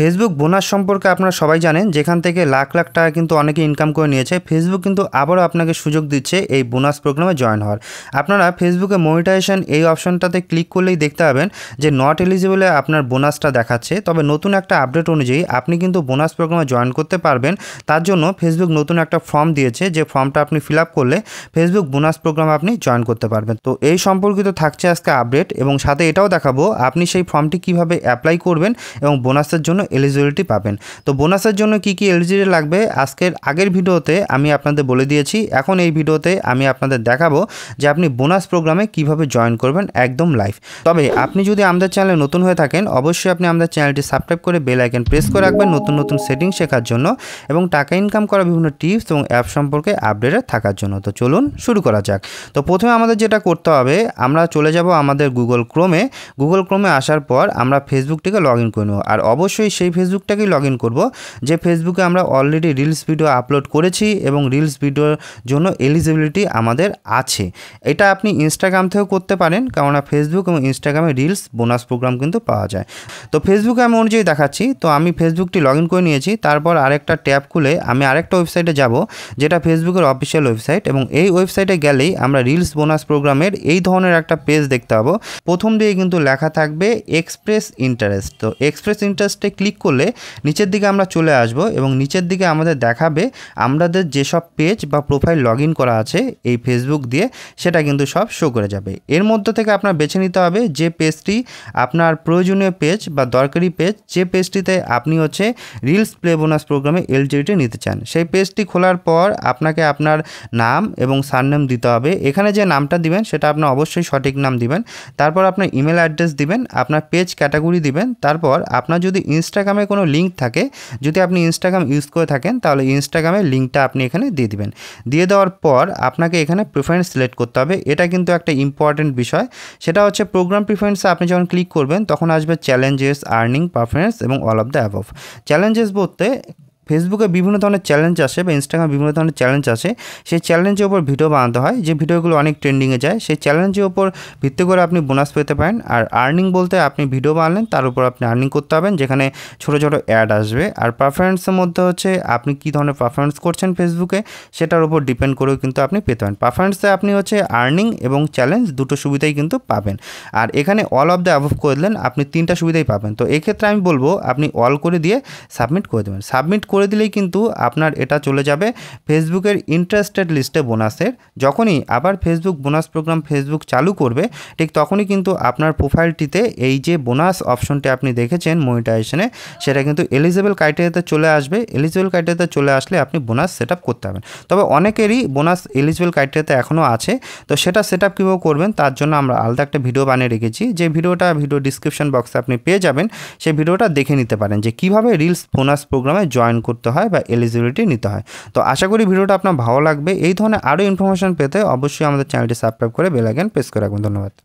Facebook bonus সম্পর্কে আপনারা সবাই জানেন যেখান থেকে লাখ লাখ টাকা কিন্তু অনেকে ইনকাম করে নিয়েছে ফেসবুক কিন্তু আবারও আপনাকে সুযোগ দিচ্ছে এই বোনাস প্রোগ্রামে জয়েন হওয়ার আপনারা ফেসবুকে মনিটাইজেশন এই অপশনটাতে ক্লিক করলেই দেখতে পাবেন যে নট এলিজিবলে আপনার বোনাসটা দেখাচ্ছে তবে নতুন একটা আপডেট অনুযায়ী আপনি কিন্তু বোনাস প্রোগ্রামে জয়েন করতে পারবেন তার জন্য ফেসবুক নতুন একটা ফর্ম দিয়েছে যে ফর্মটা আপনি ফিল করলে ফেসবুক বোনাস প্রোগ্রামে আপনি জয়েন করতে পারবেন তো এই সম্পর্কিত থাকছে আজকে আপডেট এবং সাথে এটাও দেখাবো আপনি সেই ফর্মটি কিভাবে অ্যাপ্লাই করবেন এবং বোনাসের জন্য এলিজিবিলিটি পাবেন তো বোনাসের জন্য কি কি এলিজিবিলিটি লাগবে আজকের আগের ভিডিওতে আমি আপনাদের বলে দিয়েছি এখন এই ভিডিওতে আমি আপনাদের দেখাবো যে আপনি বোনাস প্রোগ্রামে কিভাবে জয়েন করবেন একদম লাইফ তবে আপনি যদি আমাদের চ্যানেলে নতুন হয়ে থাকেন অবশ্যই আপনি আমাদের চ্যানেলটি সাবস্ক্রাইব করে বেল আইকন প্রেস করে রাখবেন নতুন নতুন সেটিং শেখার জন্য এবং টাকা ইনকাম করা বিভিন্ন টিপস এবং অ্যাপ সম্পর্কে আপডেটে থাকার জন্য তো চলুন শুরু করা যাক তো প্রথমে আমাদের যেটা করতে হবে আমরা চলে যাব আমাদের গুগল ক্রোমে গুগল ক্রোমে আসার পর আমরা ফেসবুকটিকে লগ ইন করে নেব আর অবশ্যই সেই ফেসবুকটাকেই লগ ইন করবো যে ফেসবুকে আমরা অলরেডি রিলস ভিডিও আপলোড করেছি এবং রিলস ভিডিওর জন্য এলিজিবিলিটি আমাদের আছে এটা আপনি ইনস্টাগ্রাম থেকেও করতে পারেন কেননা ফেসবুক এবং ইনস্টাগ্রামে রিলস বোনাস প্রোগ্রাম কিন্তু পাওয়া যায় তো ফেসবুকে আমি অনুযায়ী দেখাচ্ছি তো আমি ফেসবুকটি লগ ইন করে নিয়েছি তারপর আরেকটা ট্যাব খুলে আমি আরেকটা ওয়েবসাইটে যাব যেটা ফেসবুকের অফিসিয়াল ওয়েবসাইট এবং এই ওয়েবসাইটে গেলেই আমরা রিলস বোনাস প্রোগ্রামের এই ধরনের একটা পেজ দেখতে পাবো প্রথম দিয়ে কিন্তু লেখা থাকবে এক্সপ্রেস ইন্টারেস্ট তো এক্সপ্রেস ইন্টারেস্টে ক্লিক ক্লিক করলে নিচের দিকে আমরা চলে আসব এবং নিচের দিকে আমাদের দেখাবে আমাদের যেসব পেজ বা প্রোফাইল লগ করা আছে এই ফেসবুক দিয়ে সেটা কিন্তু সব শো করে যাবে এর মধ্য থেকে আপনার বেছে নিতে হবে যে পেজটি আপনার প্রয়োজনীয় পেজ বা দরকারি পেজ যে পেজটিতে আপনি হচ্ছে রিলস প্লে বোনাস প্রোগ্রামে এলজিটি নিতে চান সেই পেজটি খোলার পর আপনাকে আপনার নাম এবং সারনেম দিতে হবে এখানে যে নামটা দিবেন সেটা আপনার অবশ্যই সঠিক নাম দিবেন তারপর আপনার ইমেল অ্যাড্রেস দিবেন আপনার পেজ ক্যাটাগরি দিবেন তারপর আপনার যদি ইনস্টা ইনস্টাগ্রামে কোনো লিঙ্ক থাকে যদি আপনি ইনস্টাগ্রাম ইউজ করে থাকেন তাহলে ইনস্টাগ্রামের লিঙ্কটা আপনি এখানে দিয়ে দেবেন দিয়ে দেওয়ার পর আপনাকে এখানে প্রিফারেন্স সিলেক্ট করতে হবে এটা কিন্তু একটা ইম্পর্টেন্ট বিষয় সেটা হচ্ছে প্রোগ্রাম প্রিফারেন্সে আপনি যখন ক্লিক করবেন তখন আসবে চ্যালেঞ্জেস আর্নিং পারফরমেন্স এবং all of the above challenges বলতে ফেসবুকে বিভিন্ন ধরনের চ্যালেঞ্জ আসে বা ইনস্টাগ্রামে বিভিন্ন ধরনের চ্যালেঞ্জ আসে সেই চ্যালেঞ্জের ওপর ভিডিও বানাতে হয় যে ভিডিওগুলো অনেক ট্রেন্ডিংয়ে যায় সেই চ্যালেঞ্জের ওপর ভিত্তি করে আপনি বোনাস পেতে পারেন আর আর্নিং বলতে আপনি ভিডিও বানালেন তার উপর আপনি আর্নিং করতে পারবেন যেখানে ছোট ছোট অ্যাড আসবে আর পারফরমেন্সের মধ্যে হচ্ছে আপনি কী ধরনের পারফরমেন্স করছেন ফেসবুকে সেটার উপর ডিপেন্ড করেও কিন্তু আপনি পেতে পারেন পারফরমেন্সে আপনি হচ্ছে আর্নিং এবং চ্যালেঞ্জ দুটো সুবিধাই কিন্তু পাবেন আর এখানে অল অফ দ্য অ্যাভ করে দিলেন আপনি তিনটা সুবিধাই পাবেন তো এক্ষেত্রে আমি বলবো আপনি অল করে দিয়ে সাবমিট করে দেবেন সাবমিট করে দিলেই কিন্তু আপনার এটা চলে যাবে ফেসবুকের ইন্টারেস্টেড লিস্টে বোনাসের যখনই আবার ফেসবুক বোনাস প্রোগ্রাম ফেসবুক চালু করবে ঠিক তখনই কিন্তু আপনার প্রোফাইলটিতে এই যে বোনাস অপশনটি আপনি দেখেছেন মনিটাইজেশনে সেটা কিন্তু এলিজেবল ক্রাইটেরিয়াতে চলে আসবে এলিজেবল ক্রাইটেরিয়াতে চলে আসলে আপনি বোনাস সেট করতে পারবেন তবে অনেকেরই বোনাস এলিজিবল ক্রাইটেরিয়াতে এখনও আছে তো সেটা সেট আপ কীভাবে করবেন তার জন্য আমরা আলাদা একটা ভিডিও বানিয়ে রেখেছি যে ভিডিওটা ভিডিও ডিসক্রিপশন বক্সে আপনি পেয়ে যাবেন সেই ভিডিওটা দেখে নিতে পারেন যে কীভাবে রিলস বোনাস প্রোগ্রামে জয়েন করতে হয় বা এলিজিবিলিটি নিতে হয় তো আশা করি ভিডিওটা আপনার ভালো লাগবে এই ধরনের আরও ইনফরমেশন পেতে অবশ্যই আমাদের চ্যানেলটি সাবস্ক্রাইব করে বেলাইকেন প্রেস করে রাখবেন ধন্যবাদ